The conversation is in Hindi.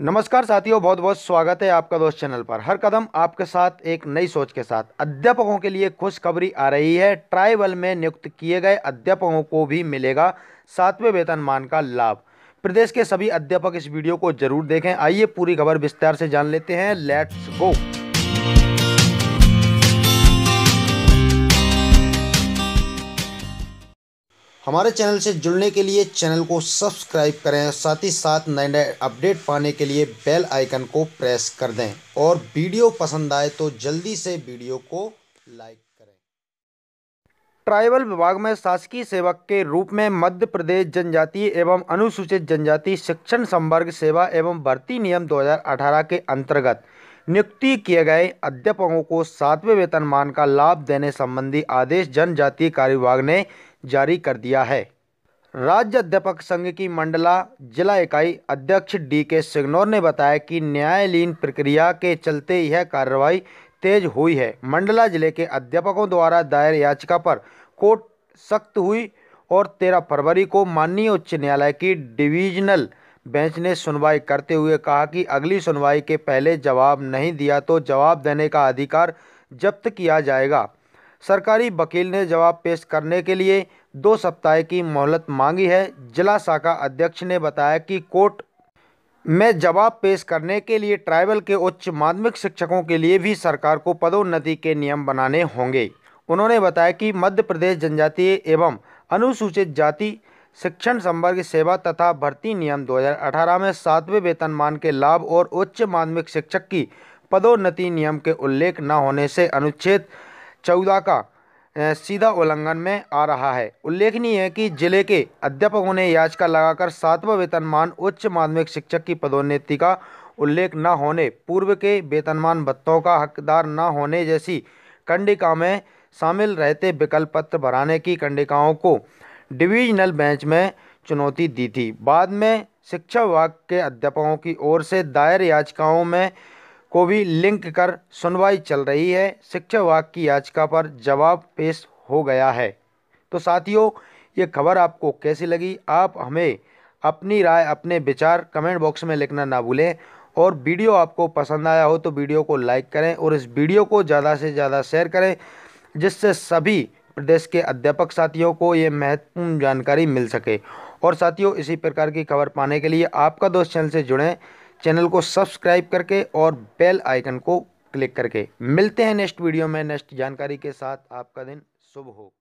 नमस्कार साथियों बहुत बहुत स्वागत है आपका दोस्त चैनल पर हर कदम आपके साथ एक नई सोच के साथ अध्यापकों के लिए खुशखबरी आ रही है ट्राइबल में नियुक्त किए गए अध्यापकों को भी मिलेगा सातवें वेतनमान का लाभ प्रदेश के सभी अध्यापक इस वीडियो को जरूर देखें आइए पूरी खबर विस्तार से जान लेते हैं लेट्स गो हमारे चैनल से जुड़ने के लिए चैनल को सब्सक्राइब करें साथ ही साथ नए नए अपडेट पाने के लिए बेल आइकन को प्रेस कर दें और वीडियो पसंद आए तो जल्दी से वीडियो को लाइक करें ट्राइबल विभाग में शासकीय सेवक के रूप में मध्य प्रदेश जनजातीय एवं अनुसूचित जनजाति शिक्षण संवर्ग सेवा एवं भर्ती नियम 2018 के अंतर्गत नियुक्ति किए गए अध्यापकों को सातवें वेतनमान का लाभ देने संबंधी आदेश जनजातीय कार्य विभाग ने जारी कर दिया है राज्य अध्यापक संघ की मंडला जिला इकाई अध्यक्ष डी के सिग्नौर ने बताया कि न्यायालीन प्रक्रिया के चलते यह कार्रवाई तेज हुई है मंडला जिले के अध्यापकों द्वारा दायर याचिका पर कोर्ट सख्त हुई और तेरह फरवरी को माननीय उच्च न्यायालय की डिवीजनल बेंच ने सुनवाई करते हुए कहा कि अगली सुनवाई के पहले जवाब नहीं दिया तो जवाब देने का अधिकार जब्त किया जाएगा सरकारी वकील ने जवाब पेश करने के लिए दो सप्ताह की मोहलत मांगी है जिला शाखा अध्यक्ष ने बताया कि कोर्ट में जवाब पेश करने के लिए ट्राइबल के उच्च माध्यमिक शिक्षकों के लिए भी सरकार को पदोन्नति के नियम बनाने होंगे उन्होंने बताया कि मध्य प्रदेश जनजातीय एवं अनुसूचित जाति शिक्षण संवर्ग सेवा तथा भर्ती नियम 2018 में सातवें वेतनमान के लाभ और उच्च माध्यमिक शिक्षक की पदोन्नति नियम के उल्लेख न होने से अनुच्छेद चौदह का सीधा उल्लंघन में आ रहा है उल्लेखनीय है कि जिले के अध्यापकों ने याचिका लगाकर सातवां वेतनमान उच्च माध्यमिक शिक्षक की पदोन्नति का उल्लेख न होने पूर्व के वेतनमान भत्तों का हकदार न होने जैसी कंडिका में शामिल रहते विकल्प पत्र भराने की कंडिकाओं को डिविजनल बेंच में चुनौती दी थी बाद में शिक्षा विभाग के अध्यापकों की ओर से दायर याचिकाओं में को भी लिंक कर सुनवाई चल रही है शिक्षा विभाग की याचिका पर जवाब पेश हो गया है तो साथियों ये खबर आपको कैसी लगी आप हमें अपनी राय अपने विचार कमेंट बॉक्स में लिखना ना भूलें और वीडियो आपको पसंद आया हो तो वीडियो को लाइक करें और इस वीडियो को ज़्यादा से ज़्यादा शेयर करें जिससे सभी प्रदेश के अध्यापक साथियों को ये महत्वपूर्ण जानकारी मिल सके और साथियों इसी प्रकार की खबर पाने के लिए आपका दोस्त चैनल से जुड़ें चैनल को सब्सक्राइब करके और बेल आइकन को क्लिक करके मिलते हैं नेक्स्ट वीडियो में नेक्स्ट जानकारी के साथ आपका दिन शुभ हो